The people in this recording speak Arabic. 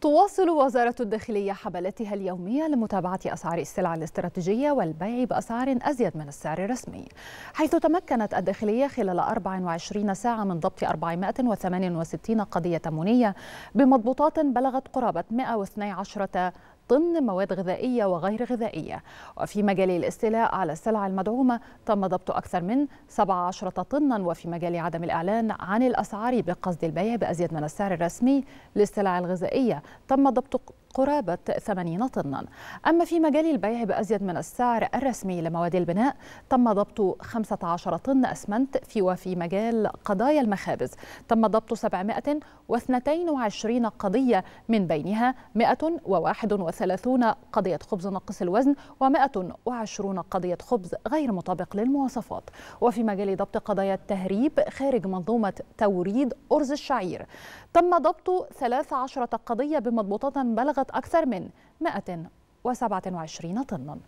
تواصل وزارة الداخلية حملاتها اليومية لمتابعة أسعار السلع الاستراتيجية والبيع بأسعار أزيد من السعر الرسمي حيث تمكنت الداخلية خلال 24 ساعة من ضبط 468 قضية منية بمضبوطات بلغت قرابة 112 طن مواد غذائية وغير غذائية وفي مجال الاستيلاء على السلع المدعومة تم ضبط أكثر من 17 طنا وفي مجال عدم الإعلان عن الأسعار بقصد البيع بأزيد من السعر الرسمي للسلع الغذائية تم ضبط قرابة 80 طنا أما في مجال البيع بأزيد من السعر الرسمي لمواد البناء تم ضبط 15 طن أسمنت في وفي مجال قضايا المخابز تم ضبط 722 قضية من بينها 131 قضية خبز ناقص الوزن و120 قضية خبز غير مطابق للمواصفات وفي مجال ضبط قضايا التهريب خارج منظومة توريد أرز الشعير تم ضبط 13 قضية بمضبوطات بلغت بلغت أكثر من 127 طناً